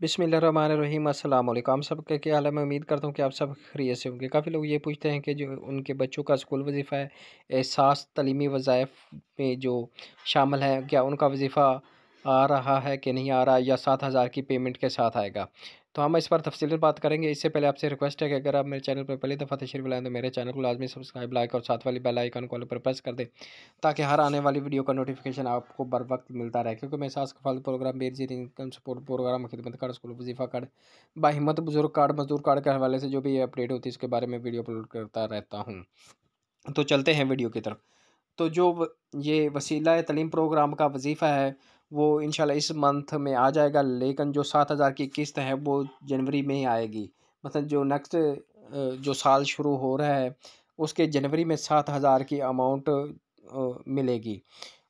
बिसमीम अल्लाम के क्या हाल है मैं उम्मीद करता हूँ कि आप सब खरीय से होंगे काफ़ी लोग ये पूछते हैं कि जो उनके बच्चों का स्कूल वजीफ़ा है एहसास तलीमी वज़ाइफ में जो शामिल है क्या उनका वजीफ़ा आ रहा है कि नहीं आ रहा या सात हज़ार की पेमेंट के साथ आएगा तो हम इस पर तफसील बात करेंगे इससे पहले आपसे रिक्वेस्ट है कि अगर आप मेरे चैनल पर पहली दफ़ा तशरीफ लाएँ तो मेरे चैनल को लाजमी सब्सक्राइब लाइक और साथ वाली बेल आइकन कॉल पर प्रेस कर दें ताकि हर आने वाली वीडियो का नोटिफिकेशन आपको बर वक्त मिलता रहे क्योंकि मैं सास कफाल प्रोग्राम जी इनकम सपोर्ट प्रोग्राम खिदमत कार्ड स्कूल वजीफा कार्ड बाहिमत बुजुर्ग कार्ड मजदूर कार्ड के हवाले से जो भी अपडेट होती है उसके बारे में वीडियो अपलोड करता रहता हूँ तो चलते हैं वीडियो की तरफ तो जो ये वसीला तलीम प्रोग्राम का वजीफ़ा है वो इनशाला इस मंथ में आ जाएगा लेकिन जो सात हज़ार की किस्त है वो जनवरी में ही आएगी मतलब जो नेक्स्ट जो साल शुरू हो रहा है उसके जनवरी में सात हज़ार की अमाउंट मिलेगी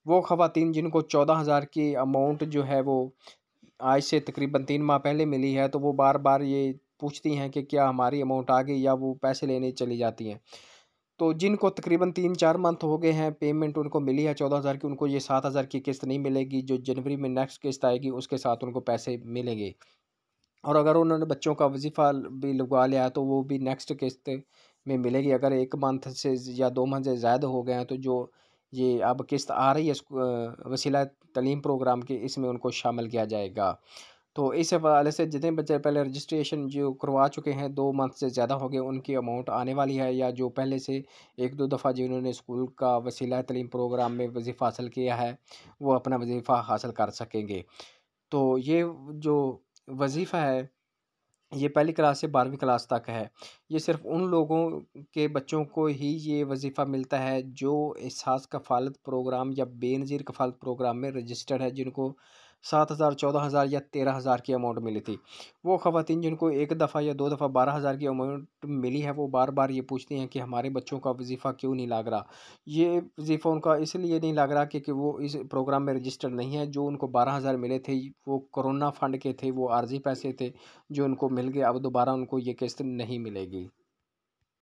वो खातन जिनको चौदह हज़ार की अमाउंट जो है वो आज से तकरीबन तीन माह पहले मिली है तो वो बार बार ये पूछती हैं कि क्या हमारी अमाउंट आ गई या वो पैसे लेने चली जाती हैं तो जिनको तकरीबन तीन चार मंथ हो गए हैं पेमेंट उनको मिली है चौदह हज़ार की उनको ये सात हज़ार की किस्त नहीं मिलेगी जो जनवरी में नेक्स्ट किस्त आएगी उसके साथ उनको पैसे मिलेंगे और अगर उन्होंने बच्चों का वजीफ़ा भी लगवा लिया तो वो भी नेक्स्ट किस्त में मिलेगी अगर एक मंथ से या दो मंथ से ज़्यादा हो गए हैं तो जो ये अब किस्त आ रही है वसीला तलीम प्रोग्राम की इसमें उनको शामिल किया जाएगा तो इस हवाले से जितने बच्चे पहले रजिस्ट्रेशन जो करवा चुके हैं दो मंथ से ज़्यादा हो गए उनकी अमाउंट आने वाली है या जो पहले से एक दो दफ़ा जिन्होंने स्कूल का वसीला तलीम प्रोग्राम में वजीफ़ा हासिल किया है वो अपना वजीफ़ा हासिल कर सकेंगे तो ये जो वजीफ़ा है ये पहली क्लास से बारहवीं क्लास तक है ये सिर्फ उन लोगों के बच्चों को ही ये वजीफ़ा मिलता है जो एहसास कफालत प्रोग्राम या बेनज़ीर कफालत प्रोग्राम में रजिस्टर्ड है जिनको सात हज़ार चौदह हज़ार या तेरह हज़ार की अमाउंट मिली थी वो खातन जिनको एक दफ़ा या दो दफ़ा बारह हज़ार की अमाउंट मिली है वो बार बार ये पूछती हैं कि हमारे बच्चों का वजीफ़ा क्यों नहीं लग रहा ये वजीफ़ा उनका इसलिए नहीं लग रहा क्योंकि वो इस प्रोग्राम में रजिस्टर नहीं है जो उनको बारह हज़ार मिले थे वो कोरोना फ़ंड के थे वो आर्जी पैसे थे जो उनको मिल गए अब दोबारा उनको ये किस्त नहीं मिलेगी